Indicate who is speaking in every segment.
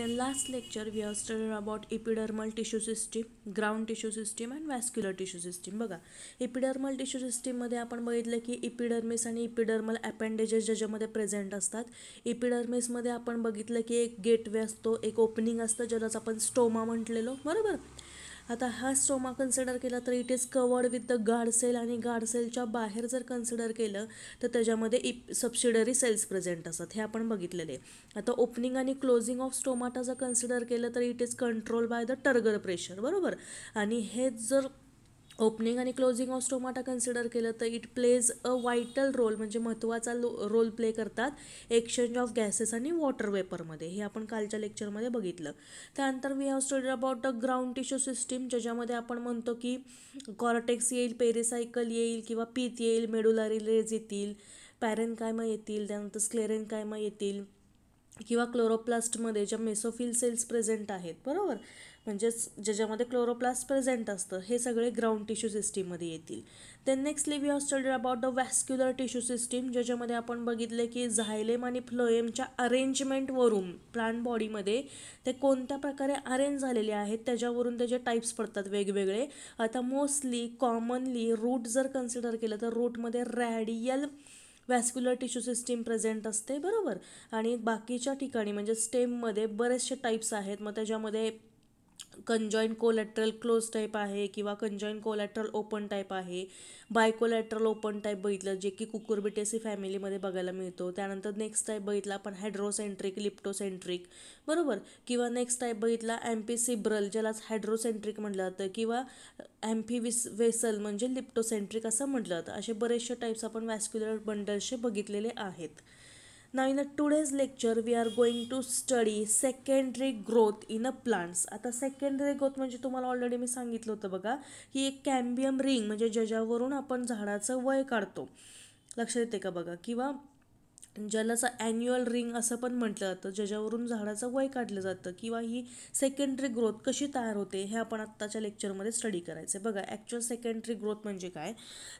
Speaker 1: in last lecture we have study about epidermal tissue system ground tissue system and vascular tissue system बघा epidermal tissue सिस्टिममध्ये आपण बघितलं की epidermis आणि epidermal appendages ज्याच्यामध्ये present असतात इपिडर्मिसमध्ये आपण बघितलं की एक गेटवे असतो एक ओपनिंग असतं ज्यालाच आपण स्टोमा म्हटलेलो बरोबर आता हा स्टोमा कन्सिडर केला तर it is covered with the guard cell आणि गार्ड सेलच्या बाहेर जर कन्सिडर केलं तर त्याच्यामध्ये इप सबसिडरी सेल्स प्रेझेंट असतात हे आपण बघितलेले आता ओपनिंग आणि क्लोजिंग ऑफ स्टोमाटा जर कन्सिडर केलं तर it is control by the turgor pressure बरोबर आणि हे जर ओपनिंग आणि क्लोजिंग ऑफ स्टोमाटा कन्सिडर केलं तर it plays a vital role म्हणजे महत्त्वाचा लो रोल प्ले करतात एक्सचेंज ऑफ गॅसेस आणि वॉटर वेपरमध्ये हे आपण कालच्या लेक्चरमध्ये बघितलं त्यानंतर we have studied about a ground tissue system ज्याच्यामध्ये आपण म्हणतो की कॉर्टेक्स येईल पेरिसायकल येईल किंवा पीत येईल मेडुलारी रेज येतील पॅरेन कायमा येतील त्यानंतर स्क्लेरेन कायमा येतील किंवा क्लोरोप्लास्टमध्ये ज्या मेसोफिल सेल्स प्रेझेंट आहेत बरोबर म्हणजेच ज्याच्यामध्ये क्लोरोप्लास्ट प्रेझेंट असतं हे सगळे ग्राउंड टिश्यू सिस्टीममध्ये येतील then next will you study about the vascular tissue system ज्याच्यामध्ये आपण बघितले की झायलेम आणि फ्लोएमच्या अरेंजमेंटवरून प्लांट बॉडीमध्ये ते कोणत्या प्रकारे अरेंज झालेले आहेत त्याच्यावरून त्याचे टाईप्स पडतात वेगवेगळे आता मोस्टली कॉमनली रूट जर कन्सिडर केलं तर रूटमध्ये radial vascular tissue system present असते बरोबर आणि बाकीच्या ठिकाणी म्हणजे स्टेममध्ये बरेचसे टाईप्स आहेत मग त्याच्यामध्ये कंजॉईन कोलॅट्रल क्लोज टाईप आहे किंवा कंजॉईन कोलॅट्रल ओपन टाईप आहे बायकोलॅट्रल ओपन टाईप बघितलं जे की कुकुरबिटेसी फॅमिलीमध्ये बघायला मिळतो त्यानंतर नेक्स्ट टाईप बघितला आपण हायड्रोसेंट्रिक लिप्टोसेंट्रिक बरोबर किंवा नेक्स्ट टाईप बघितला सिब्रल ज्यालाच हायड्रोसेंट्रिक म्हटलं जातं किंवा विस वेसल म्हणजे लिप्टोसेंट्रिक असं म्हटलं जातं असे बरेचसे टाईप्स आपण वॅस्क्युलर बंडल्सचे बघितलेले आहेत ना in a today's lecture we are going to study secondary growth in a plants आता सेकेंडरी ग्रोथ म्हणजे तुम्हाला ऑलरेडी मी सांगितलं होतं बघा की एक कॅम्बियम रिंग म्हणजे ज्याच्यावरून आपण झाडाचं वय काढतो लक्षात येते का बघा किंवा ज्यालाचं ॲन्युअल रिंग असं पण म्हटलं जातं ज्याच्यावरून झाडाचं वय काढलं जातं किंवा ही सेकंडरी ग्रोथ कशी तयार होते हे आपण आत्ताच्या लेक्चरमध्ये स्टडी करायचं आहे बघा ॲक्च्युअल सेकंडरी ग्रोथ म्हणजे काय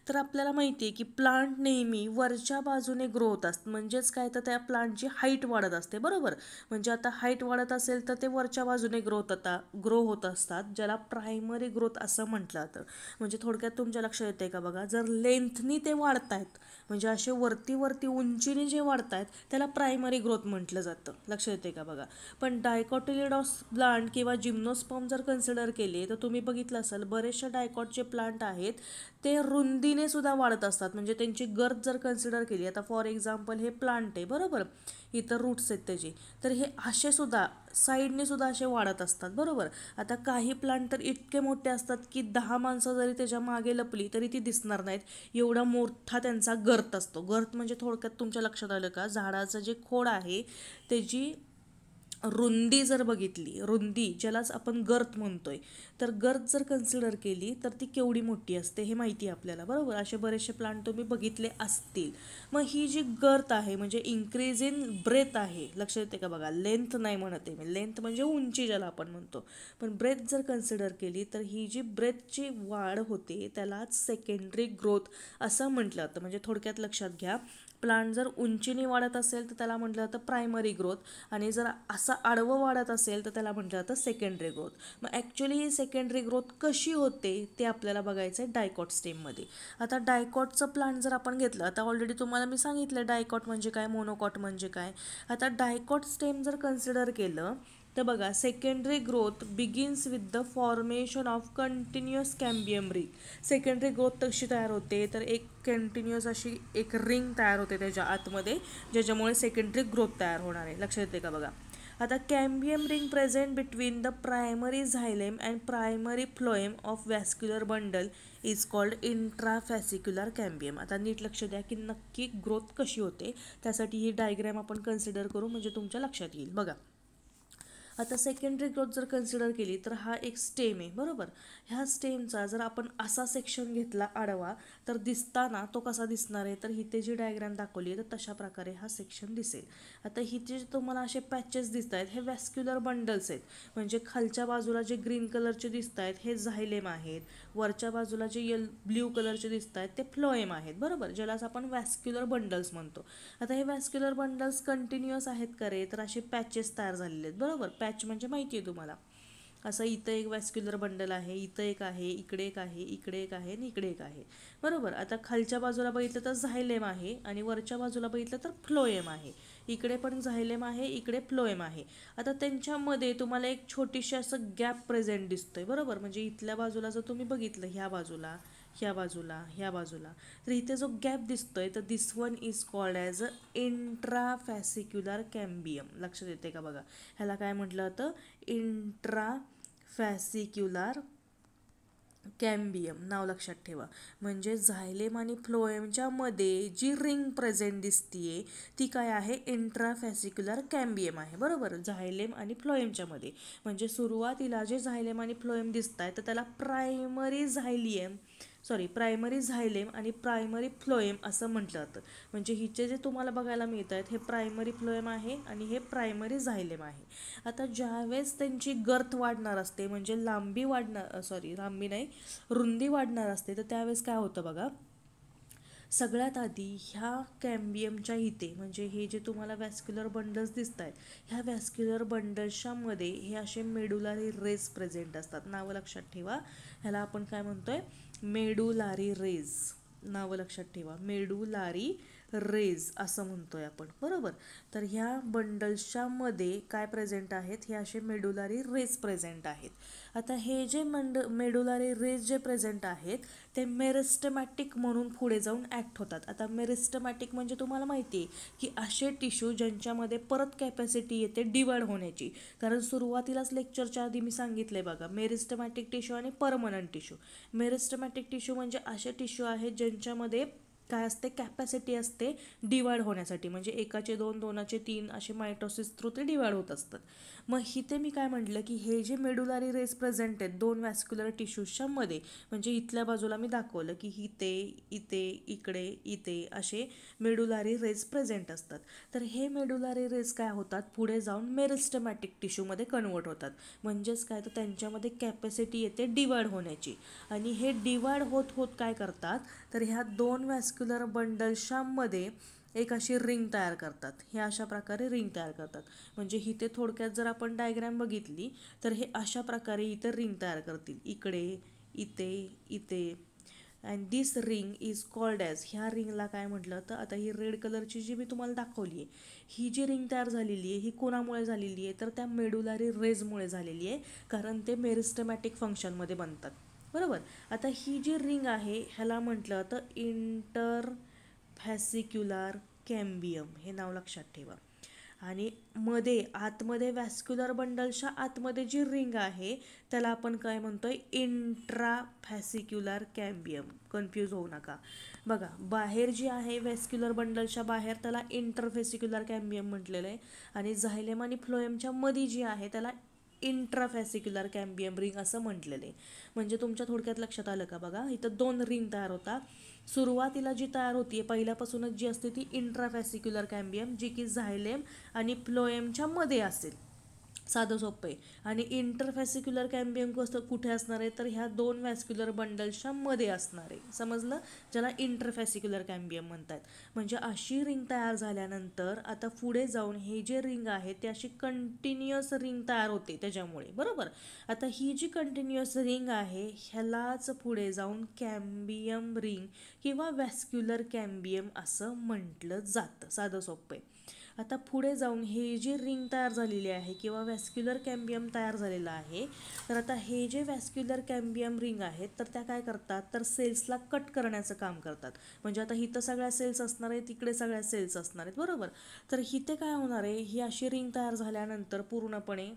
Speaker 1: तर आपल्याला माहिती आहे की प्लांट नेहमी वरच्या बाजूने ग्रो होत असतं म्हणजेच काय तर त्या प्लांटची हाईट वाढत असते बरोबर म्हणजे आता हाईट वाढत असेल तर ते वरच्या बाजूने ग्रोथ आता ग्रो होत असतात ज्याला प्रायमरी ग्रोथ असं म्हटलं जातं म्हणजे थोडक्यात तुमच्या लक्षात येते का बघा जर लेंथनी ते वाढत आहेत म्हणजे असे वरती वरती उंचीने जे वाढत आहेत त्याला प्रायमरी ग्रोथ म्हटलं जातं लक्षात येते का बघा पण डायकॉटिलिडॉस प्लांट किंवा जिम्नोस्पॉम जर कन्सिडर केले तर तुम्ही बघितलं असाल बरेचसे डायकॉटचे प्लांट आहेत ते रुंदीने सुद्धा वाढत असतात म्हणजे त्यांची गर्द जर कन्सिडर केली आता फॉर एक्झाम्पल हे प्लांट आहे बरोबर इतर रूट्स आहेत त्याचे तर हे असे सुद्धा साईडने सुद्धा असे वाढत असतात बरोबर आता काही प्लांट तर इतके मोठे असतात की दहा माणसं जरी त्याच्या मागे लपली तरी ती दिसणार नाहीत एवढा मोठा त्यांचा गर्त असतो गर्त म्हणजे थोडक्यात तुमच्या लक्षात आलं का झाडाचं जे खोड आहे त्याची रुंदी जर बघितली रुंदी ज्यालाच आपण गर्त म्हणतोय तर गर्त जर कन्सिडर केली तर ती केवढी मोठी असते हे माहिती आहे आपल्याला बरोबर असे बरेचसे प्लांट तुम्ही बघितले असतील मग ही जी गर्त आहे म्हणजे इन्क्रीज इन ब्रेथ आहे लक्षात येते का बघा लेंथ नाही म्हणत आहे मी लेंथ म्हणजे उंची ज्याला आपण म्हणतो पण ब्रेथ जर कन्सिडर केली तर ही जी ब्रेथची वाढ होते त्यालाच सेकंडरी ग्रोथ असं म्हटलं जातं म्हणजे थोडक्यात लक्षात घ्या प्लांट जर उंचीने वाढत असेल तर त्याला म्हटलं जातं प्रायमरी ग्रोथ आणि जर असा असं आडवं वाढत असेल तर त्याला म्हटलं जातं सेकंडरी ग्रोथ मग ॲक्च्युली ही सेकंडरी ग्रोथ कशी होते ते आपल्याला बघायचं आहे डायकॉट स्टेममध्ये आता डायकॉटचं प्लांट जर आपण घेतलं आता ऑलरेडी तुम्हाला मी सांगितलं डायकॉट म्हणजे काय मोनोकॉट म्हणजे काय आता डायकॉट स्टेम जर कन्सिडर केलं तर बघा secondary growth begins with the formation of continuous cambium ring secondary growth तशी तयार होते तर एक कंटिन्युअस अशी एक रिंग तयार होते त्याच्या आतमध्ये ज्याच्यामुळे सेकंडरी ग्रोथ तयार होणार आहे लक्षात येते का बघा आता cambium ring present between the primary xylem and primary phloem of vascular bundle is called intrafascicular cambium आता नीट लक्ष द्या की नक्की ग्रोथ कशी होते त्यासाठी ही डायग्रॅम आपण कन्सिडर करू म्हणजे तुमच्या लक्षात येईल बघा आता सेकंडरी ग्रोथ जर कन्सिडर केली तर हा एक स्टेम आहे बरोबर ह्या स्टेमचा जर आपण असा सेक्शन घेतला आडवा तर दिसताना तो कसा दिसणार आहे तर हिथे जी डायग्राम दाखवली आहे तर तशा प्रकारे हा सेक्शन दिसेल आता हिथे जे तुम्हाला असे पॅचेस दिसत आहेत हे वॅस्क्युलर बंडल्स आहेत म्हणजे खालच्या बाजूला जे ग्रीन कलरचे दिसत आहेत हे झायलेम आहेत वरच्या बाजूला जे येल ब्ल्यू कलरचे दिसत आहेत ते फ्लोएम आहेत बरोबर असं आपण वॅस्क्युलर बंडल्स म्हणतो आता हे वॅस्क्युलर बंडल्स कंटिन्युअस आहेत करे तर असे पॅचेस तयार झालेले आहेत बरोबर पॅच पॅच म्हणजे माहिती आहे तुम्हाला असं इथं एक वॅस्क्युलर बंडल आहे इथं एक आहे इकडे एक आहे इकडे एक आहे आणि इकडे एक आहे बरोबर आता खालच्या बाजूला बघितलं तर झायलेम आहे आणि वरच्या बाजूला बघितलं तर फ्लोएम आहे इकडे पण झायलेम आहे इकडे फ्लोएम आहे आता त्यांच्यामध्ये तुम्हाला एक छोटीशी असं गॅप प्रेझेंट दिसतोय बरोबर म्हणजे इथल्या बाजूला जर तुम्ही बघितलं ह्या बाजूला ह्या बाजूला ह्या बाजूला तर इथे जो गॅप दिसतोय तर this one is called as a intrafascicular cambium लक्षात येते का बघा ह्याला काय म्हटलं होतं फॅसिक्युलर कॅम्बियम नाव लक्षात ठेवा म्हणजे झायलेम आणि फ्लोएमच्या मध्ये जी रिंग प्रेझेंट दिसतीये ती काय आहे इंट्राफॅसिक्युलर कॅम्बियम आहे बरोबर झायलेम आणि फ्लोएमच्या मध्ये म्हणजे सुरुवातीला जे झायलेम आणि फ्लोएम दिसत आहे तर त्याला primary xylem sorry primary xylem आणि प्रायमरी फ्लोएम असं म्हटलं जातं म्हणजे हिचे जे तुम्हाला बघायला मिळत आहेत हे प्रायमरी फ्लोएम आहे आणि हे प्रायमरी झायलेम आहे आता ज्यावेळेस त्यांची गर्थ वाढणार असते म्हणजे लांबी वाढणार सॉरी लांबी नाही रुंदी वाढणार असते तर त्यावेळेस काय होतं बघा सगळ्यात आधी ह्या कॅम्बियमच्या इथे म्हणजे हे जे तुम्हाला वॅस्क्युलर बंडल्स दिसत आहेत ह्या वॅस्क्युलर बंडल्सच्यामध्ये हे असे मेडुलारी रेज प्रेझेंट असतात नावं लक्षात ठेवा ह्याला आपण काय म्हणतोय मेडुलारी रेज नावं लक्षात ठेवा मेडुलारी रेज असं म्हणतोय आपण बरोबर तर ह्या बंडल्सच्यामध्ये मध्ये काय प्रेझेंट आहेत हे असे मेडुलारी रेज प्रेझेंट आहेत आता हे जे मंड मेडुलारी रेज जे प्रेझेंट आहेत ते मेरिस्टमॅटिक म्हणून पुढे जाऊन ॲक्ट होतात आता मेरिस्टमॅटिक म्हणजे तुम्हाला माहिती आहे की असे टिश्यू ज्यांच्यामध्ये परत कॅपॅसिटी येते डिवाइड होण्याची कारण सुरुवातीलाच लेक्चरच्या आधी मी सांगितले बघा मेरिस्टमॅटिक टिश्यू आणि परमनंट टिश्यू मेरिस्टमॅटिक टिश्यू म्हणजे असे टिश्यू आहेत ज्यांच्यामध्ये काय असते कॅपॅसिटी असते डिवाइड होण्यासाठी म्हणजे एकाचे दोन दोनाचे तीन असे मायटोसिस थ्रू ते डिवाइड होत असतात मग इथे मी काय म्हटलं की हे जे मेडुलारी रेस प्रेझेंट आहेत दोन वॅस्क्युलर टिश्यूजच्या मध्ये म्हणजे इथल्या बाजूला मी दाखवलं की इथे इथे इकडे इथे असे मेडुलारी रेस प्रेझेंट असतात तर हे मेडुलारी रेस काय होतात पुढे जाऊन मेरिस्टमॅटिक टिश्यूमध्ये कन्वर्ट होतात म्हणजेच काय तर त्यांच्यामध्ये कॅपॅसिटी येते डिवाइड होण्याची आणि हे डिवाइड होत होत काय करतात तर ह्या दोन वॅस्क्युलर बंडल्शांमध्ये एक अशी रिंग तयार करतात हे अशा प्रकारे रिंग तयार करतात म्हणजे इथे थोडक्यात जर आपण डायग्रॅम बघितली तर हे अशा प्रकारे इथे रिंग तयार करतील इकडे इथे इथे and this ring is called as ह्या रिंगला काय म्हटलं तर आता ही रेड कलरची जी मी तुम्हाला दाखवली आहे ही जी रिंग तयार झालेली आहे ही कोणामुळे झालेली आहे तर त्या मेडुलारी रेजमुळे झालेली आहे कारण ते मेरिस्टमॅटिक फंक्शनमध्ये बनतात बरोबर आता ही जी रिंग आहे ह्याला म्हटलं तर इंटर व्हॅसिक्युलर कॅम्बियम हे नाव लक्षात ठेवा आणि मध्ये आतमध्ये व्हॅस्क्युलर बंडलच्या आतमध्ये जी रिंग आहे त्याला आपण काय म्हणतोय इंट्रा व्हॅसिक्युलर कॅम्बियम कन्फ्यूज होऊ नका बघा बाहेर जी आहे व्हॅस्क्युलर बंडलच्या बाहेर त्याला इंटरफेसिक्युलर कॅम्बियम म्हटलेलं आहे आणि झायलेम आणि फ्लोएमच्या मध्ये जी आहे त्याला इंट्राफॅसिक्युलर कॅम्बियम रिंग असं म्हटलेलं आहे म्हणजे तुमच्या थोडक्यात लक्षात आलं का बघा इथं दोन रिंग तयार होतात सुरुवातीला जी तयार होती पहिल्यापासूनच जी असते ती इंट्राफॅसिक्युलर कॅम्बियम जी की झायलेम आणि फ्लोएमच्या मध्ये असेल साधं सोपं आहे आणि इंटरफॅसिक्युलर कॅम्बियम कसं कुठे असणार आहे तर ह्या दोन व्हॅस्क्युलर बंडल्सच्या मध्ये असणार आहे समजलं ज्याला इंटरफॅसिक्युलर कॅम्बियम म्हणतात म्हणजे अशी रिंग तयार झाल्यानंतर आता पुढे जाऊन हे जे रिंग आहे ते अशी कंटिन्युअस रिंग तयार होते त्याच्यामुळे बरोबर आता ही जी कंटिन्युअस रिंग आहे ह्यालाच पुढे जाऊन कॅम्बियम रिंग किंवा वॅस्क्युलर कॅम्बियम असं म्हटलं जातं साधं सोपं आहे आता पुढे जाऊन हे जी रिंग तयार झालेली आहे किंवा वॅस्क्युलर कॅम्बियम तयार झालेलं आहे तर आता हे जे वॅस्क्युलर कॅम्बियम रिंग आहेत तर त्या काय करतात तर सेल्सला कट करण्याचं काम करतात म्हणजे आता हिथं सगळ्या सेल्स असणार आहेत तिकडे सगळ्या सेल्स असणार आहेत बरोबर तर इथे काय होणार आहे ही अशी रिंग तयार झाल्यानंतर पूर्णपणे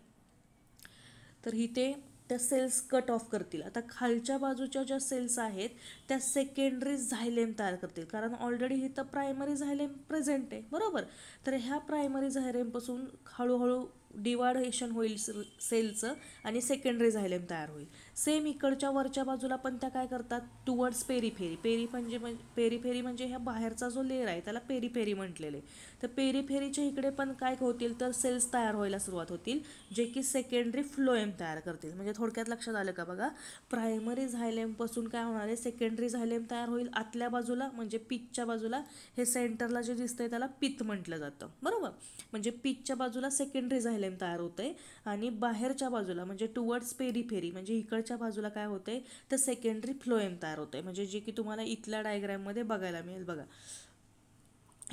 Speaker 1: तर इथे त्या सेल्स कट ऑफ करतील आता खालच्या बाजूच्या ज्या सेल्स आहेत त्या सेकंडरी झायलेम तयार करतील कारण ऑलरेडी तर प्रायमरी झायलेम प्रेझेंट आहे बरोबर तर ह्या प्रायमरी झायलेमपासून हळूहळू डिवाडेशन होईल सेलचं आणि सेकंडरी झायलेम तयार होईल सेम इकडच्या वरच्या बाजूला पण त्या काय करतात टुवर्ड्स पेरीफेरी पेरी म्हणजे पेरीफेरी म्हणजे ह्या बाहेरचा जो लेअर आहे त्याला पेरीफेरी म्हटलेले तर पेरीफेरीच्या इकडे पण काय होतील तर सेल्स तयार व्हायला सुरुवात होतील जे की सेकंडरी फ्लोएम तयार करतील म्हणजे थोडक्यात लक्षात आलं का बघा प्रायमरी झायलेमपासून काय होणार आहे सेकंडरी झायलेम तयार होईल आतल्या बाजूला म्हणजे पीचच्या बाजूला हे सेंटरला जे दिसतंय त्याला पीत म्हटलं जातं बरोबर म्हणजे पीचच्या बाजूला सेकंडरी झायलेम तयार होतंय आणि बाहेरच्या बाजूला म्हणजे टुवर्ड्स पेरीफेरी म्हणजे इकडच्या बाजूला काय होते तर सेकंडरी फ्लोएम तयार होते म्हणजे जे की तुम्हाला इथल्या डायग्रॅममध्ये बघायला मिळेल बघा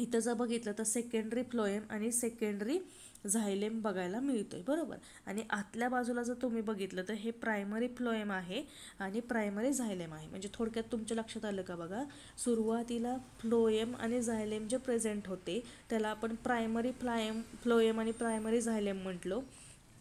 Speaker 1: इथं जर बघितलं तर सेकंडरी फ्लोएम आणि सेकंडरी झायलेम बघायला मिळतो आहे बरोबर आणि आतल्या बाजूला जर तुम्ही बघितलं तर हे प्रायमरी फ्लोएम आहे आणि प्रायमरी झायलेम आहे म्हणजे थोडक्यात तुमच्या लक्षात आलं का बघा सुरुवातीला फ्लोएम आणि झायलेम जे प्रेझेंट होते त्याला आपण प्रायमरी फ्लायम फ्लोएम आणि प्रायमरी झायलेम म्हटलो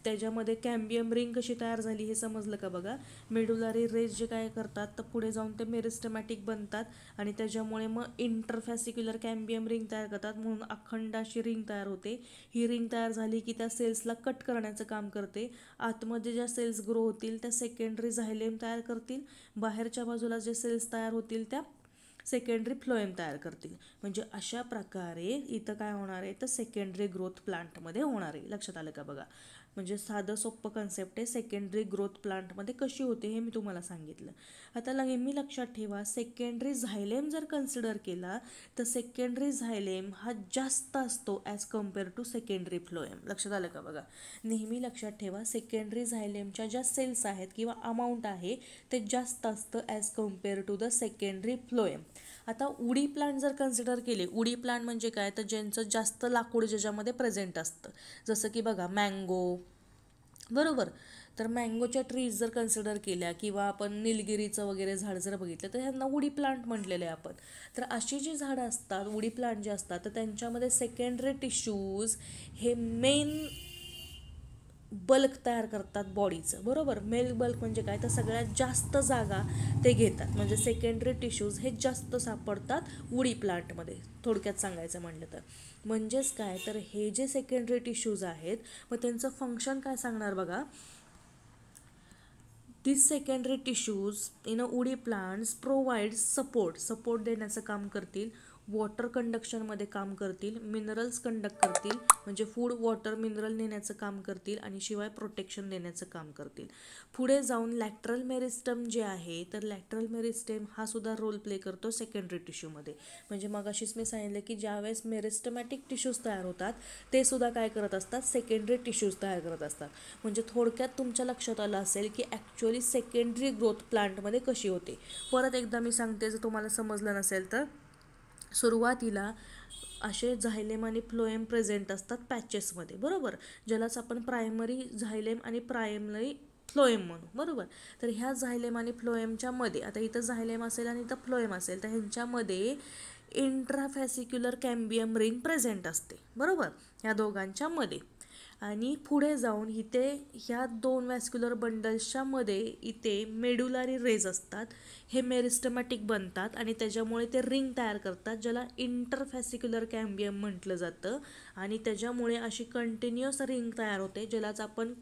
Speaker 1: त्याच्यामध्ये कॅम्बियम रिंग कशी तयार झाली हे समजलं का बघा मेडुलारी रेस जे काय करतात तर पुढे जाऊन ते मेरिस्टमॅटिक बनतात आणि त्याच्यामुळे मग इंटरफॅसिक्युलर कॅम्बियम रिंग तयार करतात म्हणून अखंड अशी रिंग तयार होते ही रिंग तयार झाली की त्या सेल्सला कट करण्याचं काम करते आतमध्ये ज्या सेल्स ग्रो होतील त्या सेकंडरी झायलेम तयार करतील बाहेरच्या बाजूला जे सेल्स तयार होतील त्या सेकंडरी फ्लोएम तयार करतील म्हणजे अशा प्रकारे इथं काय होणार आहे तर सेकंडरी ग्रोथ प्लांटमध्ये होणार आहे लक्षात आलं का बघा म्हणजे साधं सोपं कन्सेप्ट आहे सेकंडरी ग्रोथ प्लांटमध्ये कशी होते हे मी तुम्हाला सांगितलं आता नेहमी लक्षात ठेवा सेकंडरी झायलेम जर कन्सिडर केला तर सेकंडरी झायलेम हा जास्त असतो as compare to secondary phloem लक्षात आलं का बघा नेहमी लक्षात ठेवा सेकंडरी झायलेमच्या ज्या सेल्स आहेत किंवा अमाऊंट आहे ते जास्त असतं as compare to the secondary phloem आता उडी प्लांट जर कन्सिडर केले उडी प्लांट म्हणजे काय तर ज्यांचं जास्त लाकूड ज्याच्यामध्ये प्रेझेंट असतं जसं की बघा मँगो बरोबर तर मँगोच्या ट्रीज जर कन्सिडर केल्या किंवा आपण निलगिरीचं वगैरे झाड जर बघितलं तर ह्यांना उडी प्लांट म्हटलेलं आहे आपण तर अशी जी झाडं असतात उडी प्लांट जे असतात तर त्यांच्यामध्ये सेकंडरी टिश्यूज हे मेन बल्क तयार करतात बॉडीचं बरोबर मेल बल्क म्हणजे काय तर सगळ्यात जास्त जागा ते घेतात म्हणजे सेकंडरी टिश्यूज हे जास्त सापडतात उडी प्लांटमध्ये थोडक्यात सांगायचं म्हणलं तर म्हणजेच काय तर हे जे सेकंडरी टिश्यूज आहेत मग त्यांचं फंक्शन काय सांगणार बघा this secondary tissues in a woody plants provide support support देण्याचं काम करतील वॉटर कंडक्शनमध्ये काम करतील मिनरल्स कंडक्ट करतील म्हणजे फूड वॉटर मिनरल नेण्याचं काम करतील आणि शिवाय प्रोटेक्शन देण्याचं काम करतील पुढे जाऊन लॅटरल मेरिस्टम जे आहे तर लॅटरल मेरिस्टम हा सुद्धा रोल प्ले करतो सेकंडरी टिश्यूमध्ये म्हणजे मग अशीच मी सांगितलं की ज्यावेळेस मेरिस्टमॅटिक टिश्यूज तयार होतात ते सुद्धा काय करत असतात सेकंडरी टिश्यूज तयार करत असतात म्हणजे थोडक्यात तुमच्या लक्षात आलं असेल की ॲक्च्युअली सेकंडरी ग्रोथ प्लांटमध्ये कशी होते परत एकदा मी सांगते जर तुम्हाला समजलं नसेल तर सुरुवातीला असे झायलेम आणि फ्लोएम प्रेझेंट असतात पॅचेसमध्ये बरोबर ज्यालाच आपण प्रायमरी झायलेम आणि प्रायमरी फ्लोएम म्हणू बरोबर तर ह्या झायलेम आणि फ्लोएमच्या मध्ये आता इथं झायलेम असेल आणि इथं फ्लोएम असेल तर ह्यांच्यामध्ये इंट्राफॅसिक्युलर कॅम्बियम रिंग प्रेझेंट असते बरोबर ह्या दोघांच्या मध्ये आणि पुढे जाऊन इथे ह्या दोन वॅस्क्युलर बंडल्सच्या मध्ये इथे मेड्युलरी रेज असतात हे मेरिस्टमॅटिक बनतात आणि त्याच्यामुळे ते रिंग तयार करतात ज्याला इंटरफॅसिक्युलर कॅम्बियम म्हटलं जातं आणि त्याच्यामुळे अशी कंटिन्युअस रिंग तयार होते ज्यालाच आपण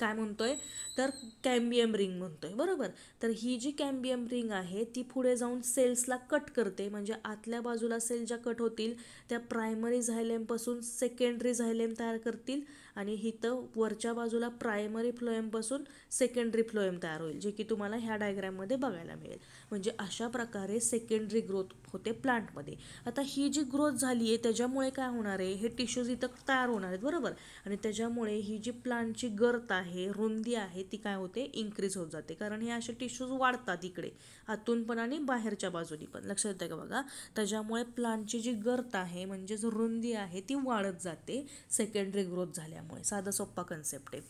Speaker 1: काय म्हणतोय तर कॅम्बियम रिंग म्हणतोय बरोबर तर ही जी कॅम्बियम रिंग आहे ती पुढे जाऊन सेल्सला कट करते म्हणजे आतल्या बाजूला सेल ज्या कट होतील त्या प्रायमरी झायलेमपासून सेकंडरी झायलेम तयार करतील आणि इथं वरच्या बाजूला प्रायमरी फ्लोएमपासून सेकंडरी फ्लोएम तयार होईल जे की तुम्हाला ह्या डायग्रॅममध्ये बघायला मिळेल म्हणजे अशा प्रकारे सेकंडरी ग्रोथ होते प्लांटमध्ये आता ही जी ग्रोथ झाली आहे त्याच्यामुळे काय होणार आहे हे टिश्यूज इथं तयार होणार आहेत बरोबर आणि त्याच्यामुळे ही जी प्लांटची गर्त आहे रुंदी आहे ती काय होते इन्क्रीज होत जाते कारण हे असे टिश्यूज वाढतात इकडे आतून पण आणि बाहेरच्या बाजूनी पण लक्षात येतं का बघा त्याच्यामुळे प्लांटची जी गर्त आहे म्हणजेच रुंदी आहे ती वाढत जाते सेकंडरी ग्रोथ झाल्यामुळे असल्यामुळे साधा सोप्पा कन्सेप्ट आहे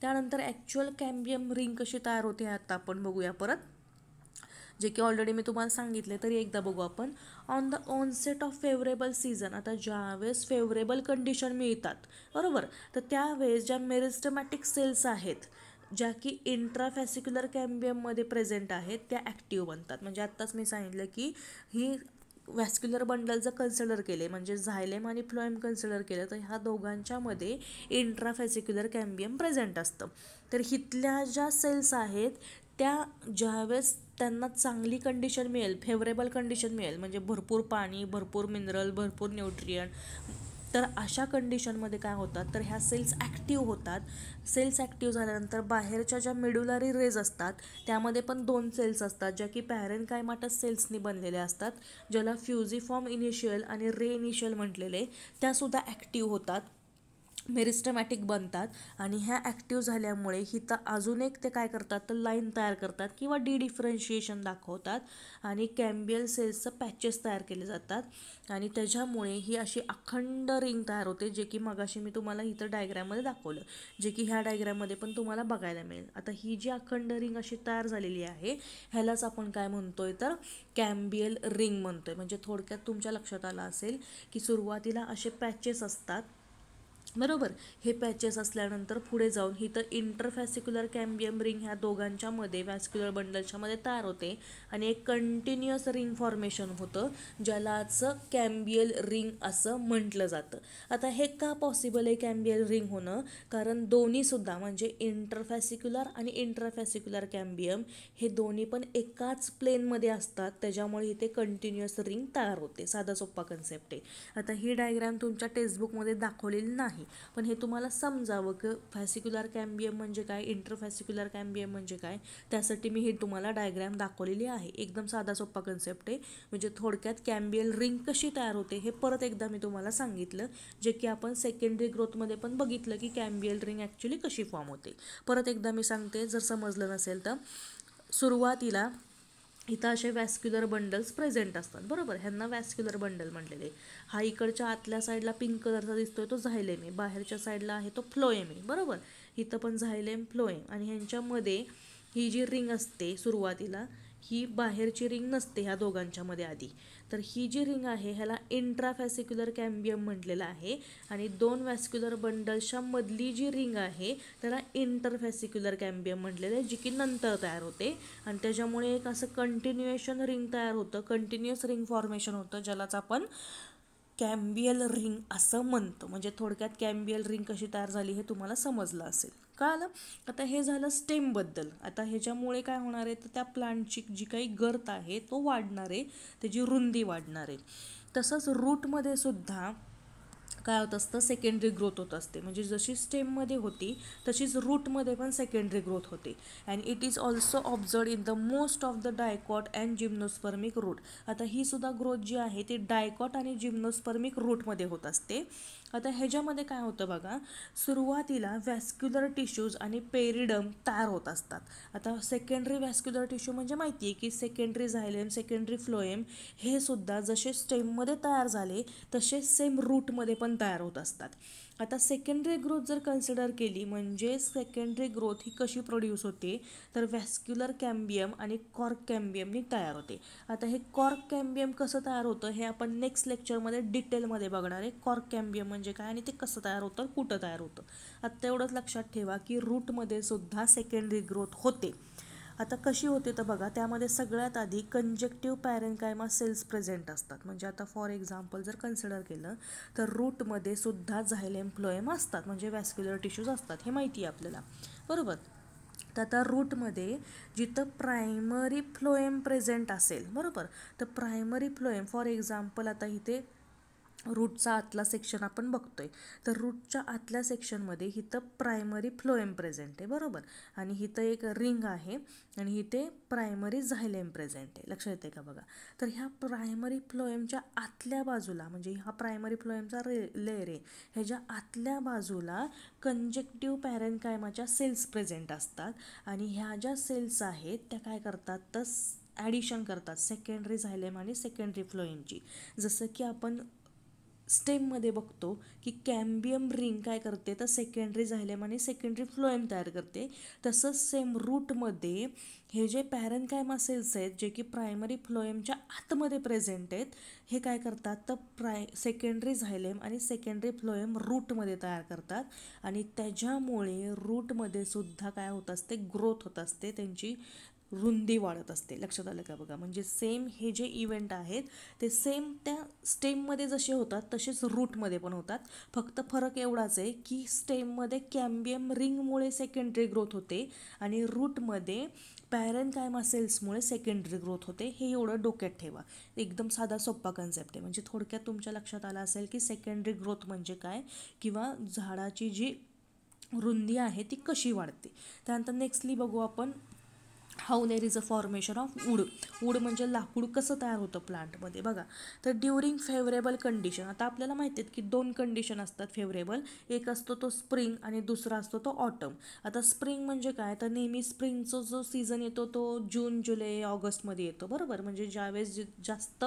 Speaker 1: त्यानंतर ॲक्च्युअल कॅम्बियम रिंग कशी तयार होते आता आपण बघूया परत जे की ऑलरेडी मी तुम्हाला सांगितले तरी एकदा बघू आपण on the onset of favourable season आता ज्यावेळेस फेवरेबल कंडिशन मिळतात बरोबर तर त्यावेळेस ज्या मेरिस्टमॅटिक सेल्स आहेत ज्या की इंट्राफॅसिक्युलर कॅम्बियममध्ये प्रेझेंट आहेत त्या ॲक्टिव्ह बनतात म्हणजे आत्ताच मी सांगितलं की ही व्हॅस्क्युलर बंडलचं कन्सिडर केले म्हणजे झायलेम आणि फ्लोएम कन्सिडर केलं तर ह्या दोघांच्यामध्ये इंट्राफॅसिक्युलर कॅम्बियम प्रेझेंट असतं तर हिथल्या ज्या सेल्स आहेत त्या ज्यावेळेस त्यांना चांगली कंडिशन मिळेल फेवरेबल कंडिशन मिळेल म्हणजे भरपूर पाणी भरपूर मिनरल भरपूर न्यूट्रियन तर अशा कंडिशनमध्ये काय होतात तर ह्या सेल्स ॲक्टिव्ह होतात सेल्स ॲक्टिव्ह झाल्यानंतर बाहेरच्या ज्या मिडुलारी रेज असतात त्यामध्ये पण दोन सेल्स असतात ज्या की पॅरेनकायमाटस सेल्सनी बनलेल्या असतात ज्याला फ्युझिफॉर्म इनिशियल आणि रे इनिशियल म्हटलेले त्यासुद्धा ॲक्टिव्ह होतात मेरिस्टमॅटिक बनतात आणि ह्या ॲक्टिव्ह झाल्यामुळे हिथं अजून एक ते काय करतात तर लाईन तयार करतात किंवा डी डिफरन्शिएशन दाखवतात आणि कॅम्बियल सेल्सचं पॅचेस तयार केले जातात आणि त्याच्यामुळे ही अशी अखंड रिंग तयार होते जे की मगाशी मी तुम्हाला इथं डायग्रॅममध्ये दाखवलं जे की ह्या डायग्रॅममध्ये पण तुम्हाला बघायला मिळेल आता ही जी अखंड रिंग अशी तयार झालेली आहे ह्यालाच आपण काय म्हणतोय तर कॅम्बियल रिंग म्हणतोय म्हणजे थोडक्यात तुमच्या लक्षात आलं असेल की सुरुवातीला असे पॅचेस असतात बरोबर हे पॅचेस असल्यानंतर पुढे जाऊन ही तर इंटरफॅसिक्युलर कॅम्बियम रिंग ह्या दोघांच्यामध्ये वॅस्क्युलर व्हॅस्क्युलर बंडलच्या मध्ये तयार होते आणि एक कंटिन्युअस रिंग फॉर्मेशन होतं ज्यालाचं कॅम्बियल रिंग असं म्हटलं जातं आता हे का पॉसिबल आहे कॅम्बियल रिंग होणं कारण दोन्हीसुद्धा म्हणजे इंटरफॅसिक्युलर आणि इंटरफॅसिक्युलर कॅम्बियम हे दोन्ही पण एकाच प्लेनमध्ये असतात त्याच्यामुळे इथे कंटिन्युअस रिंग तयार होते साधा सोप्पा कन्सेप्ट आहे आता ही डायग्राम तुमच्या टेक्स्टबुकमध्ये दाखवलेली नाही पण हे तुम्हाला समजावं की फॅसिक्युलर कॅम्बियम म्हणजे काय इंटरफॅसिक्युलर कॅम्बियम म्हणजे काय त्यासाठी मी हे तुम्हाला डायग्रॅम दाखवलेली आहे एकदम साधा सोपा कन्सेप्ट आहे म्हणजे थोडक्यात कॅम्बियल रिंग कशी तयार होते हे परत एकदा मी तुम्हाला सांगितलं जे की आपण सेकंडरी ग्रोथमध्ये पण बघितलं की कॅम्बियल रिंग ॲक्च्युली कशी फॉर्म होते परत एकदा मी सांगते जर समजलं नसेल तर सुरुवातीला इथं असे वॅस्क्युलर बंडल्स प्रेझेंट असतात बरोबर ह्यांना वॅस्क्युलर बंडल म्हटलेले हा इकडच्या आतल्या साईडला पिंक कलरचा दिसतोय तो झायलेमे बाहेरच्या साईडला आहे तो फ्लोएमे बरोबर इथं पण झायलेम फ्लोएम आणि ह्यांच्यामध्ये ही जी रिंग असते सुरुवातीला ही बाहेरची रिंग नसते ह्या दोघांच्यामध्ये आधी तर ही जी रिंग आहे ह्याला इंट्राफॅसिक्युलर कॅम्बियम म्हटलेलं आहे आणि दोन वॅस्क्युलर बंडल्सच्या मधली जी रिंग आहे त्याला इंटरफॅसिक्युलर कॅम्बियम म्हटलेलं आहे जी की नंतर तयार होते आणि त्याच्यामुळे एक असं कंटिन्युएशन रिंग तयार होतं कंटिन्युअस रिंग फॉर्मेशन होतं ज्यालाच आपण कॅम्बियल रिंग असं म्हणतो म्हणजे थोडक्यात कॅम्बियल रिंग कशी तयार झाली हे तुम्हाला समजलं असेल कळालं आता हे झालं स्टेमबद्दल आता ह्याच्यामुळे काय होणार आहे तर त्या प्लांटची जी काही गर्त आहे तो वाढणार आहे त्याची रुंदी वाढणार आहे तसंच रूटमध्ये सुद्धा काय होत असतं सेकंडरी ग्रोथ होत असते म्हणजे जशी स्टेममध्ये होती तशीच रूटमध्ये पण सेकंडरी ग्रोथ होते and it is also observed in the most of the dicot and gymnospermic root आता ही सुद्धा ग्रोथ जी आहे ती डायकॉट आणि जिम्नोस्पर्मिक रूटमध्ये होत असते आता ह्याच्यामध्ये काय होतं बघा सुरुवातीला वॅस्क्युलर टिश्यूज आणि पेरिडम तयार होत असतात आता सेकंडरी व्हॅस्क्युलर टिश्यू म्हणजे माहिती आहे की सेकंडरी झायलेम सेकंडरी फ्लोएम हे सुद्धा जसे स्टेममध्ये तयार झाले तसे सेम रूटमध्ये पण तयार होत असतात आता सेकंडरी ग्रोथ जर कन्सिडर केली म्हणजे सेकंडरी ग्रोथ ही कशी प्रोड्यूस होते तर व्हॅस्क्युलर कॅम्बियम आणि कॉर्क कॅम्बियमनी तयार होते आता हे कॉर्क कॅम्बियम कसं तयार होतं हे आपण नेक्स्ट लेक्चरमध्ये डिटेलमध्ये बघणार आहे कॉर्क कॅम्बियम म्हणजे काय आणि ते कसं तयार होतं कुठं तयार होतं आता एवढंच लक्षात ठेवा की रूटमध्ये सुद्धा सेकंडरी ग्रोथ होते आता कशी होते तर बघा त्यामध्ये सगळ्यात आधी कंजेक्टिव्ह पॅरेनकायमा सेल्स प्रेझेंट असतात म्हणजे आता फॉर एक्झाम्पल जर कन्सिडर केलं तर रूटमध्ये सुद्धा झायलेम फ्लोएम असतात म्हणजे वॅस्क्युलर टिश्यूज असतात हे माहिती आहे आपल्याला बरोबर तर आता रूटमध्ये जिथं प्रायमरी फ्लोएम प्रेझेंट असेल बरोबर तर प्रायमरी फ्लोएम फॉर एक्झाम्पल आता इथे रूटचा आतला सेक्शन आपण बघतोय तर रूटच्या आतल्या सेक्शनमध्ये हिथं प्रायमरी फ्लोएम प्रेझेंट आहे बरोबर आणि हिथं एक रिंग आहे आणि इथे प्रायमरी झायलेम प्रेझेंट आहे लक्षात येते का बघा तर ह्या प्रायमरी फ्लोएमच्या आतल्या बाजूला म्हणजे ह्या प्रायमरी फ्लोएमचा रे लेअर आहे ह्याच्या आतल्या बाजूला कंजेक्टिव्ह पॅरेनकायमाच्या सेल्स प्रेझेंट असतात आणि ह्या ज्या सेल्स आहेत त्या काय करतात तर ॲडिशन करतात सेकंडरी झायलेम आणि सेकंडरी फ्लोएमची जसं की आपण स्टेममध्ये बघतो की कॅम्बियम रिंग काय करते तर सेकंडरी झायलेम आणि सेकंडरी फ्लोएम तयार करते तसंच सेम रूटमध्ये हे जे कायम सेल्स आहेत जे की प्रायमरी फ्लोएमच्या आतमध्ये प्रेझेंट आहेत हे काय करतात तर प्राय सेकंडरी झायलेम आणि सेकंडरी फ्लोएम रूटमध्ये तयार करतात आणि त्याच्यामुळे रूटमध्ये सुद्धा काय होत असते ग्रोथ होत असते त्यांची रुंदी वाढत असते लक्षात आलं का बघा म्हणजे सेम हे जे इव्हेंट आहेत ते सेम त्या स्टेममध्ये जसे होतात तसेच रूटमध्ये पण होतात फक्त फरक एवढाच आहे की स्टेममध्ये कॅम्बियम रिंगमुळे सेकंडरी ग्रोथ होते आणि रूटमध्ये पॅरेन सेल्समुळे सेकंडरी ग्रोथ होते हे एवढं डोक्यात ठेवा एकदम साधा सोपा कन्सेप्ट आहे म्हणजे थोडक्यात तुमच्या लक्षात आलं असेल की सेकंडरी ग्रोथ म्हणजे काय किंवा झाडाची जी रुंदी आहे ती कशी वाढते त्यानंतर नेक्स्टली बघू आपण how there is a formation of wood wood म्हणजे लाकूड कसं तयार होतं प्लांटमध्ये बघा तर ड्युरिंग फेवरेबल कंडिशन आता आपल्याला माहिती आहेत की दोन कंडिशन असतात फेवरेबल एक असतो तो स्प्रिंग आणि दुसरा असतो तो ऑटम आता स्प्रिंग म्हणजे काय तर नेहमी स्प्रिंगचा जो सीझन येतो तो जून जुलै ऑगस्टमध्ये येतो बरोबर म्हणजे ज्यावेळेस जास्त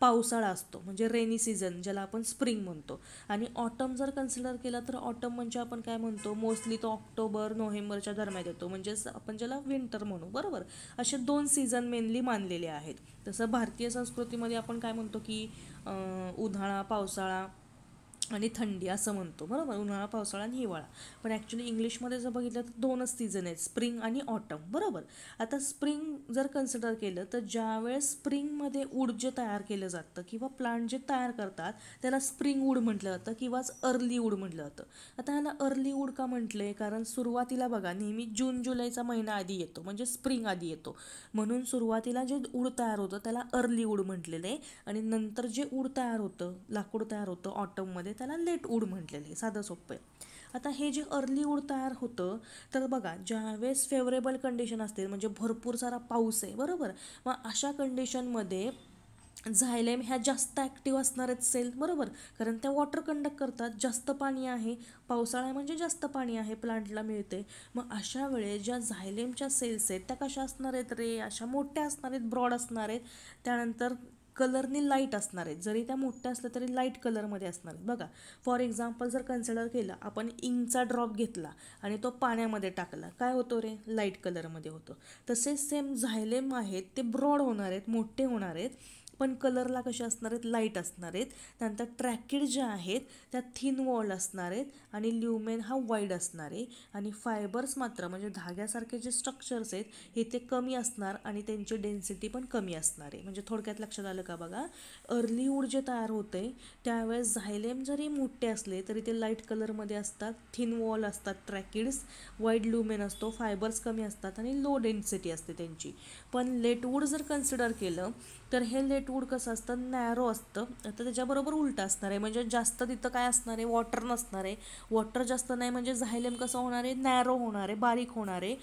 Speaker 1: पावसाळा असतो म्हणजे रेनी सीझन ज्याला आपण स्प्रिंग म्हणतो आणि ऑटम जर कन्सिडर केला तर ऑटम म्हणजे आपण काय म्हणतो मोस्टली तो ऑक्टोबर नोव्हेंबरच्या दरम्यान येतो म्हणजेच आपण ज्याला विंटर म्हणू बरोबर असे दोन सीझन मेनली मानलेले आहेत तसं भारतीय संस्कृतीमध्ये आपण काय म्हणतो की उन्हाळा पावसाळा आणि थंडी असं म्हणतो बरोबर उन्हाळा पावसाळा आणि हिवाळा पण ॲक्च्युली इंग्लिशमध्ये जर बघितलं तर दोनच सीझन आहेत स्प्रिंग आणि ऑटम बरोबर आता स्प्रिंग जर कन्सिडर केलं तर ज्यावेळेस स्प्रिंगमध्ये वूड जे तयार केलं जातं किंवा प्लांट जे तयार करतात त्याला स्प्रिंग वूड म्हटलं जातं किंवाच अर्ली वूड म्हटलं जातं आता ह्याला अर्ली वूड का म्हटलं आहे कारण सुरुवातीला बघा नेहमी जून जुलैचा महिना आधी येतो म्हणजे स्प्रिंग आधी येतो म्हणून सुरुवातीला जे उड तयार होतं त्याला अर्ली ऊड म्हटलेलं आहे आणि नंतर जे ऊड तयार होतं लाकूड तयार होतं ऑटममध्ये त्याला लेट उड म्हटलेलं आहे साधं सोपं आहे आता हे जे अर्ली उड तयार होतं तर बघा ज्यावेळेस फेवरेबल कंडिशन असते म्हणजे भरपूर सारा पाऊस आहे बरोबर मग अशा कंडिशनमध्ये झायलेम ह्या जास्त ॲक्टिव्ह असणार आहेत सेल बरोबर कारण त्या वॉटर कंडक्ट करतात जास्त पाणी आहे पावसाळा म्हणजे जास्त पाणी आहे प्लांटला मिळते मग अशा वेळेस ज्या झायलेमच्या सेल्स आहेत त्या कशा असणार आहेत रे अशा मोठ्या असणार आहेत ब्रॉड असणार आहेत त्यानंतर कलरने लाईट असणार आहेत जरी त्या मोठ्या असल्या तरी लाईट कलरमध्ये असणार आहेत बघा फॉर एक्झाम्पल जर कन्सिडर केलं आपण इंकचा ड्रॉप घेतला आणि तो पाण्यामध्ये टाकला काय होतो रे लाईट कलरमध्ये होतो तसेच सेम झायलेम आहेत ते ब्रॉड होणार आहेत मोठे होणार आहेत पण कलरला कसे असणार आहेत लाईट असणार आहेत त्यानंतर ट्रॅकिड ज्या आहेत त्या थिन वॉल असणार आहेत आणि ल्युमेन हा वाईड असणार आहे आणि फायबर्स मात्र म्हणजे धाग्यासारखे जे स्ट्रक्चर्स आहेत हे ते कमी असणार आणि त्यांची डेन्सिटी पण कमी असणार आहे म्हणजे थोडक्यात लक्षात आलं का बघा अर्ली वूड जे तयार होते त्यावेळेस झायलेम जरी मोठे असले तरी ते लाईट कलरमध्ये असतात थिन वॉल असतात ट्रॅकिड्स वाईड ल्युमेन असतो फायबर्स कमी असतात आणि लो डेन्सिटी असते त्यांची पण लेटवूड जर कन्सिडर केलं तर हे लेटवूड कसं असतं नॅरो असतं तर त्याच्याबरोबर उलटं असणार आहे म्हणजे जास्त तिथं काय असणार आहे वॉटर नसणार आहे वॉटर जास्त नाही म्हणजे झायलेम कसं होणार आहे नॅरो होणार आहे बारीक होणार आहे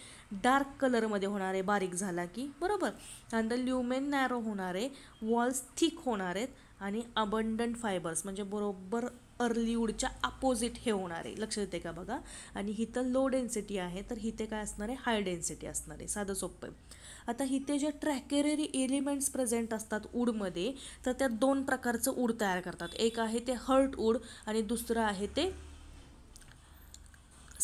Speaker 1: डार्क कलरमध्ये होणार आहे बारीक झाला की बरोबर द ल्युमेन नॅरो होणार आहे वॉल्स थिक होणार आहेत आणि अबंडंट फायबर्स म्हणजे बरोबर अर्लीवूडच्या अपोजिट हे होणार आहे लक्ष देते का बघा आणि हिथं लो डेन्सिटी आहे तर हिथे काय असणार आहे हाय डेन्सिटी असणार आहे साधं सोपं आहे आता इथे जे ट्रॅकेररी एलिमेंट्स प्रेझेंट असतात ऊडमध्ये तर त्या दोन प्रकारचं ऊड तयार करतात एक आहे ते हर्ट ऊड आणि दुसरं आहे ते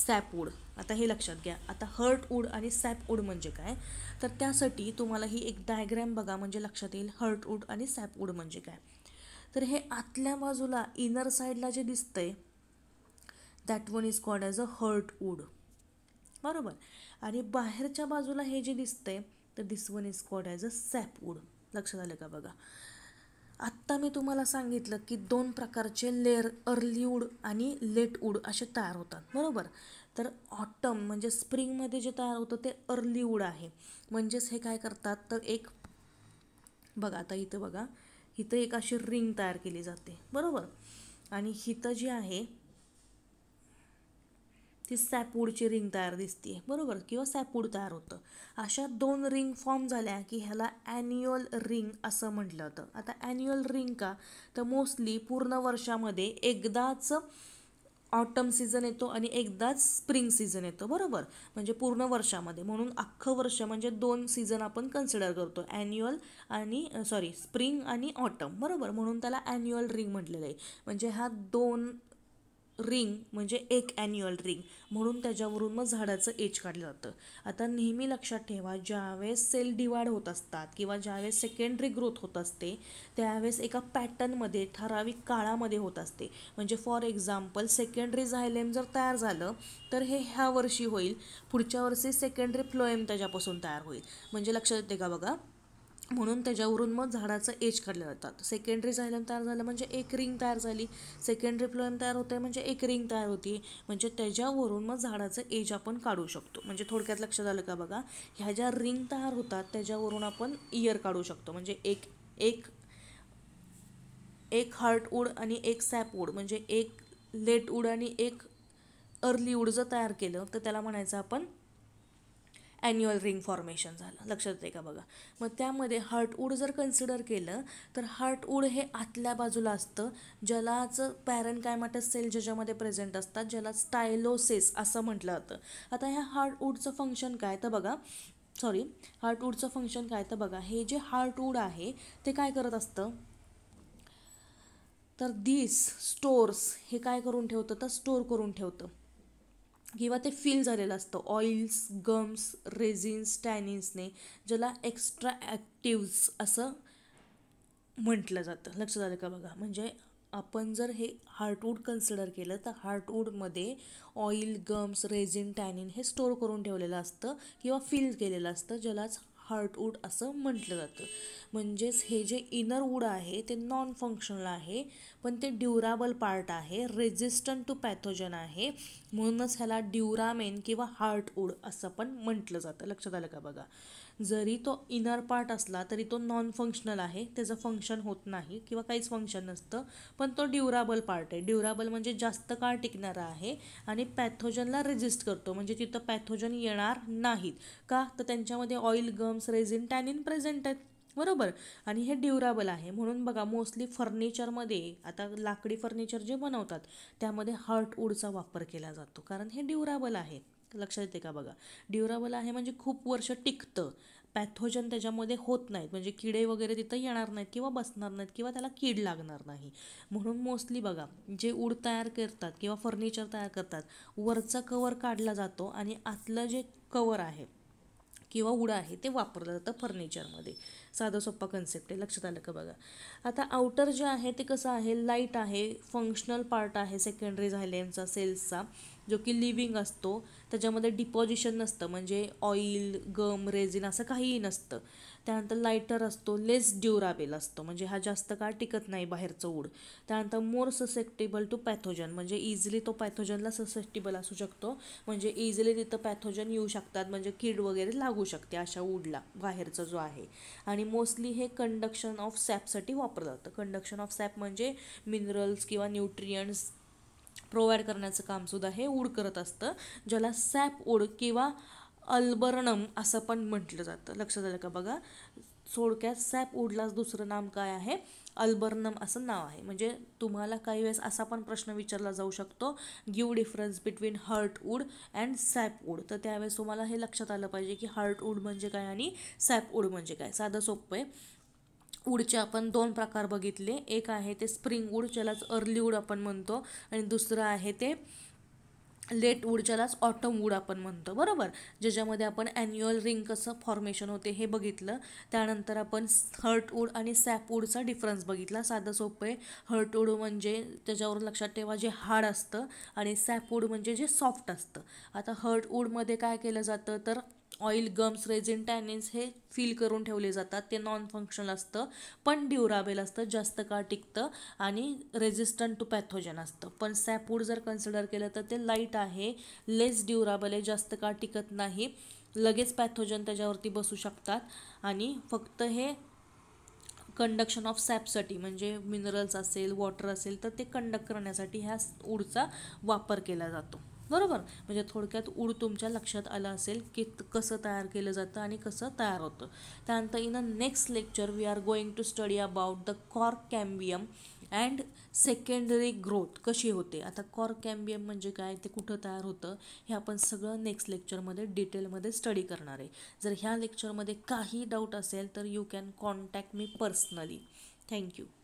Speaker 1: सॅपवूड आता हे लक्षात घ्या आता हर्ट उड आणि सॅपवूड म्हणजे काय तर त्यासाठी तुम्हाला ही एक डायग्रॅम बघा म्हणजे लक्षात येईल हर्ट हर्टवूड आणि सॅपवूड म्हणजे काय तर हे आतल्या बाजूला इनर साईडला जे दिसतंय that one is called as a heartwood बरोबर आणि बाहेरच्या बाजूला हे जे दिसतंय तर this one is called as a sapwood लक्षात आलं का बघा आत्ता मी तुम्हाला सांगितलं की दोन प्रकारचे लेअर अर्ली वूड आणि लेट उड असे तयार होतात बरोबर तर ऑटम म्हणजे स्प्रिंगमध्ये जे तयार होतं ते अर्ली वूड आहे म्हणजेच हे काय करतात तर एक बघा आता इथं बघा इथं एक अशी रिंग तयार केली जाते बरोबर आणि हिथं जी आहे ती सॅपूडची रिंग तयार दिसते बरोबर किंवा सॅपूड तयार होतं अशा दोन रिंग फॉर्म झाल्या की ह्याला ॲन्युअल रिंग असं म्हटलं होतं आता ॲन्युअल रिंग का तर मोस्टली पूर्ण वर्षामध्ये एकदाच ऑटम सीझन येतो आणि एकदाच स्प्रिंग सीझन येतो बरोबर म्हणजे पूर्ण वर्षामध्ये म्हणून अख्खं वर्ष म्हणजे दोन सीझन आपण कन्सिडर करतो ॲन्युअल आणि सॉरी स्प्रिंग आणि ऑटम बरोबर म्हणून त्याला ॲन्युअल रिंग म्हटलेलं आहे म्हणजे ह्या दोन रिंग म्हणजे एक ॲन्युअल रिंग म्हणून त्याच्यावरून मग झाडाचं एज काढलं जातं आता नेहमी लक्षात ठेवा ज्यावेळेस सेल डिवाड होत असतात किंवा ज्यावेळेस सेकंडरी ग्रोथ होत असते त्यावेळेस एका पॅटर्नमध्ये ठराविक काळामध्ये होत असते म्हणजे फॉर एक्झाम्पल सेकंडरी झायलेम जर तयार झालं तर हे ह्या वर्षी होईल पुढच्या वर्षी सेकंडरी फ्लोएम त्याच्यापासून तयार होईल म्हणजे लक्षात येते का बघा म्हणून त्याच्यावरून मग झाडाचं एज काढलं जातात सेकंडरी झायलम तयार झालं म्हणजे एक रिंग तयार झाली सेकंडरी फ्लोएम तयार होते म्हणजे एक रिंग तयार होती म्हणजे त्याच्यावरून मग झाडाचं एज आपण काढू शकतो म्हणजे थोडक्यात लक्षात आलं का बघा ह्या ज्या रिंग तयार होतात त्याच्यावरून आपण इयर काढू शकतो म्हणजे एक एक एक हार्टवूड आणि एक सॅपवूड म्हणजे एक लेट उड आणि एक उड जर तयार केलं तर त्याला म्हणायचं आपण ॲन्युअल रिंग फॉर्मेशन झालं लक्षात आहे का बघा मग त्यामध्ये हार्टवूड जर कन्सिडर केलं तर हार्टवूड हे आतल्या बाजूला असतं ज्यालाचं म्हटत सेल ज्याच्यामध्ये प्रेझेंट असतात ज्याला स्टायलोसिस असं म्हटलं जातं आता ह्या हार्टवूडचं फंक्शन काय तर बघा सॉरी हार्टवूडचं फंक्शन काय तर बघा हे जे हार्टवूड आहे ते काय करत असतं तर दिस स्टोर्स हे काय करून ठेवतं तर स्टोर करून ठेवतं किंवा ते फील झालेलं असतं ऑइल्स गम्स रेझिन्स टॅनिन्सने ज्याला एक्स्ट्रा ॲक्टिव्स असं म्हटलं जातं लक्षात आलं का बघा म्हणजे आपण जर हे हार्टवूड कन्सिडर केलं तर हार्टवूडमध्ये ऑइल गम्स रेझिन टॅनिन हे स्टोअर करून ठेवलेलं असतं किंवा फील केलेलं असतं ज्यालाच हार्टवूड असं म्हटलं जातं म्हणजेच हे जे इनर वूड आहे ते नॉन फंक्शनल आहे पण ते ड्युराबल पार्ट आहे रेजिस्टंट टू पॅथोजन आहे म्हणूनच ह्याला ड्युरामेन किंवा हार्टवूड असं पण म्हटलं जातं लक्षात आलं का बघा जरी तो इनर पार्ट असला तरी तो नॉन फंक्शनल आहे त्याचं फंक्शन होत नाही किंवा काहीच फंक्शन नसतं पण तो ड्युराबल पार्ट आहे ड्युराबल म्हणजे जास्त काळ टिकणारा आहे आणि पॅथोजनला रेजिस्ट करतो म्हणजे तिथं पॅथोजन येणार नाहीत का तर त्यांच्यामध्ये oil gums resin tannin present आहेत बरोबर आणि हे ड्युराबल आहे म्हणून बघा मोस्टली फर्निचरमध्ये आता लाकडी फर्निचर जे बनवतात त्यामध्ये हार्टवूडचा वापर केला जातो कारण हे ड्युराबल आहे लक्षात येते का बघा ड्युरेबल आहे म्हणजे खूप वर्ष टिकतं पॅथोजन त्याच्यामध्ये होत नाहीत म्हणजे किडे वगैरे तिथं येणार नाहीत किंवा बसणार नाहीत किंवा त्याला कीड लागणार नाही म्हणून मोस्टली बघा जे उड तयार करतात किंवा फर्निचर तयार करतात वरचा कवर काढला जातो आणि आतलं जे कवर आहे किंवा उड आहे ते वापरलं जातं फर्निचरमध्ये साधं सोप्पा कन्सेप्ट आहे लक्षात आलं का बघा आता आउटर जे आहे ते कसं आहे लाईट आहे फंक्शनल पार्ट आहे सेकंडरी झायलेनचा सेल्सचा जो की लिव्हिंग असतो त्याच्यामध्ये डिपॉझिशन नसतं म्हणजे ऑइल गम रेझिन असं काहीही नसतं त्यानंतर लायटर असतो लेस ड्युराबेल असतो म्हणजे हा जास्त काळ टिकत नाही बाहेरचं ऊड त्यानंतर मोर ससेप्टेबल टू पॅथोजन म्हणजे इझिली तो पॅथोजनला ससेप्टेबल असू शकतो म्हणजे इझिली तिथं पॅथोजन येऊ शकतात म्हणजे कीड वगैरे लागू शकते अशा वूडला बाहेरचा जो आहे आणि मोस्टली हे कंडक्शन ऑफ सॅपसाठी वापरलं जातं कंडक्शन ऑफ सॅप म्हणजे मिनरल्स किंवा न्यूट्रियंट्स प्रोव्हाइड करण्याचं कामसुद्धा हे वूड करत असतं ज्याला सॅप उड किंवा अल्बर्णम असं पण म्हटलं जातं लक्षात आलं का बघा थोडक्यात सॅप उडलाच दुसरं नाम काय आहे अल्बर्नम असं नाव आहे म्हणजे तुम्हाला काही वेळेस असा पण प्रश्न विचारला जाऊ शकतो give difference between heart wood and sapwood तर त्यावेळेस तुम्हाला हे लक्षात आलं पाहिजे की हर्टवूड म्हणजे काय आणि सॅपवूड म्हणजे काय साधं सोपं आहे वूडचे आपण दोन प्रकार बघितले एक आहे ते स्प्रिंग वूड ज्यालाच अर्ली वूड आपण म्हणतो आणि दुसरं आहे ते लेट वूड ज्यालाच ऑटम वूड आपण म्हणतो बरोबर ज्याच्यामध्ये आपण ॲन्युअल रिंग कसं फॉर्मेशन होते हे बघितलं त्यानंतर आपण हर्ट वूड आणि सॅप वूडचा डिफरन्स बघितला साधं सोपं आहे हर्ट वूड म्हणजे त्याच्यावर लक्षात ठेवा जे हार्ड असतं आणि सॅप वूड म्हणजे जे सॉफ्ट असतं आता हर्ट वूडमध्ये काय केलं जातं तर ऑइल गम्स रेझिन टॅनिन्स हे फील करून ठेवले जातात ते नॉन फंक्शनल असतं पण ड्युराबेल असतं जास्त काळ टिकतं आणि रेझिस्टंट टू पॅथोजन असतं पण सॅपूड जर कन्सिडर केलं तर ते लाईट आहे लेस ड्युराबल आहे जास्त काळ टिकत नाही लगेच पॅथोजन त्याच्यावरती बसू शकतात आणि फक्त हे कंडक्शन ऑफ सॅपसाठी म्हणजे मिनरल्स असेल वॉटर असेल तर ते कंडक्ट करण्यासाठी ह्या ऊडचा वापर केला जातो बरोबर म्हणजे थोडक्यात उड तुमच्या लक्षात आलं असेल की कसं तयार केलं जातं आणि कसं तयार होतं त्यानंतर in a next lecture we are going to study about the cork cambium and secondary growth कशी होते आता कॉर्क कॅम्बियम म्हणजे काय ते कुठं तयार होतं हे आपण सगळं नेक्स्ट लेक्चरमध्ये डिटेलमध्ये स्टडी करणार आहे जर ह्या लेक्चरमध्ये काही डाऊट असेल तर you can contact me personally thank you